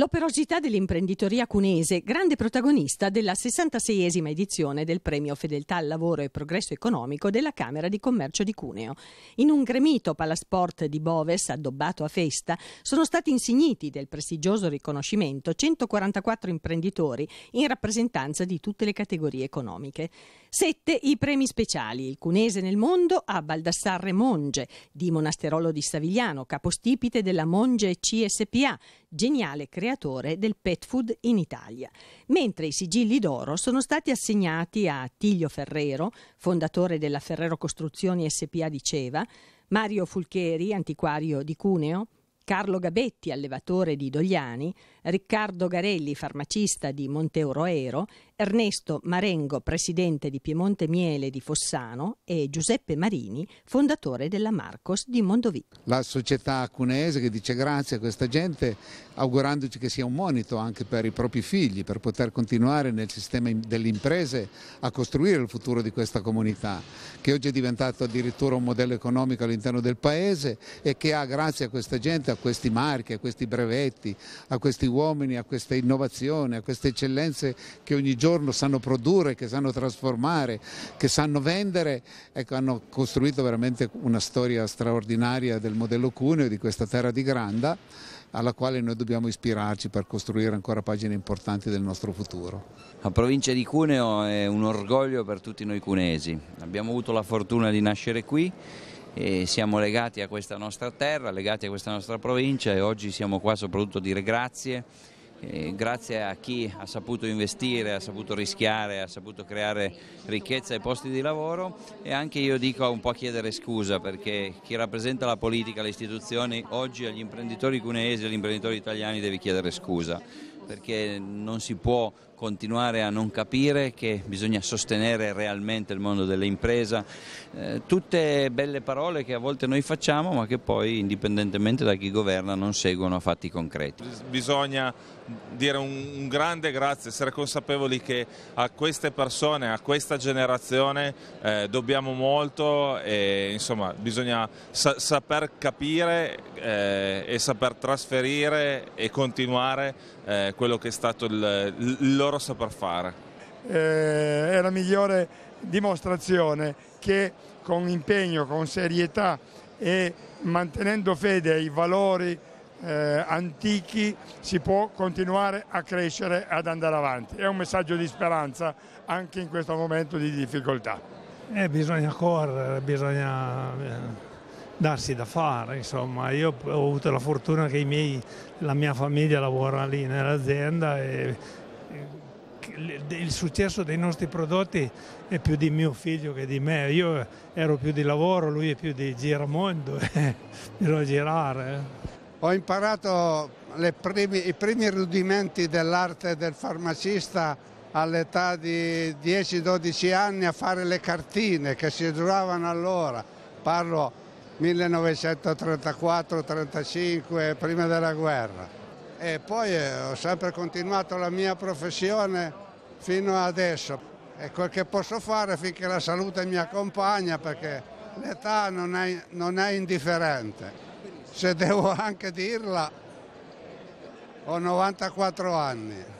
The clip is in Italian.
L'operosità dell'imprenditoria cunese, grande protagonista della 66esima edizione del premio Fedeltà al Lavoro e Progresso Economico della Camera di Commercio di Cuneo. In un gremito palasport di Boves, addobbato a festa, sono stati insigniti del prestigioso riconoscimento 144 imprenditori in rappresentanza di tutte le categorie economiche. Sette i premi speciali, il cunese nel mondo a Baldassarre Monge, di Monasterolo di Savigliano, capostipite della Monge CSPA, geniale creazione creatore del pet food in Italia, mentre i sigilli d'oro sono stati assegnati a Tiglio Ferrero, fondatore della Ferrero Costruzioni SPA di Ceva, Mario Fulcheri, antiquario di Cuneo, Carlo Gabetti, allevatore di Dogliani, Riccardo Garelli, farmacista di Monteuroero, Ernesto Marengo, presidente di Piemonte Miele di Fossano e Giuseppe Marini, fondatore della Marcos di Mondovì. La società cuneese che dice grazie a questa gente augurandoci che sia un monito anche per i propri figli, per poter continuare nel sistema delle imprese a costruire il futuro di questa comunità, che oggi è diventato addirittura un modello economico all'interno del paese e che ha grazie a questa gente, a questi marchi, a questi brevetti, a questi uomini a questa innovazione, a queste eccellenze che ogni giorno sanno produrre, che sanno trasformare, che sanno vendere, ecco, hanno costruito veramente una storia straordinaria del modello Cuneo, di questa terra di Granda alla quale noi dobbiamo ispirarci per costruire ancora pagine importanti del nostro futuro. La provincia di Cuneo è un orgoglio per tutti noi cunesi, abbiamo avuto la fortuna di nascere qui e siamo legati a questa nostra terra, legati a questa nostra provincia e oggi siamo qua soprattutto a dire grazie, eh, grazie a chi ha saputo investire, ha saputo rischiare, ha saputo creare ricchezza e posti di lavoro e anche io dico un po' a chiedere scusa perché chi rappresenta la politica, le istituzioni, oggi agli imprenditori cuneesi, agli imprenditori italiani deve chiedere scusa perché non si può continuare a non capire che bisogna sostenere realmente il mondo dell'impresa, eh, tutte belle parole che a volte noi facciamo ma che poi indipendentemente da chi governa non seguono a fatti concreti. Bisogna dire un, grande grazie, essere consapevoli che a queste persone, a questa generazione eh, dobbiamo molto e insomma bisogna sa saper capire eh, e saper trasferire e continuare eh, quello che è stato il, il loro loro saper fare. Eh, è la migliore dimostrazione che con impegno, con serietà e mantenendo fede ai valori eh, antichi si può continuare a crescere, e ad andare avanti. È un messaggio di speranza anche in questo momento di difficoltà. Eh, bisogna correre, bisogna eh, darsi da fare, insomma. Io ho avuto la fortuna che miei, la mia famiglia lavora lì nell'azienda e eh, il successo dei nostri prodotti è più di mio figlio che di me. Io ero più di lavoro, lui è più di giramondo, devo eh, girare. Eh. Ho imparato primi, i primi rudimenti dell'arte del farmacista all'età di 10-12 anni a fare le cartine che si duravano allora. Parlo 1934-35, prima della guerra e poi eh, ho sempre continuato la mia professione fino adesso e quel che posso fare finché la salute mi accompagna perché l'età non è, non è indifferente. Se devo anche dirla, ho 94 anni.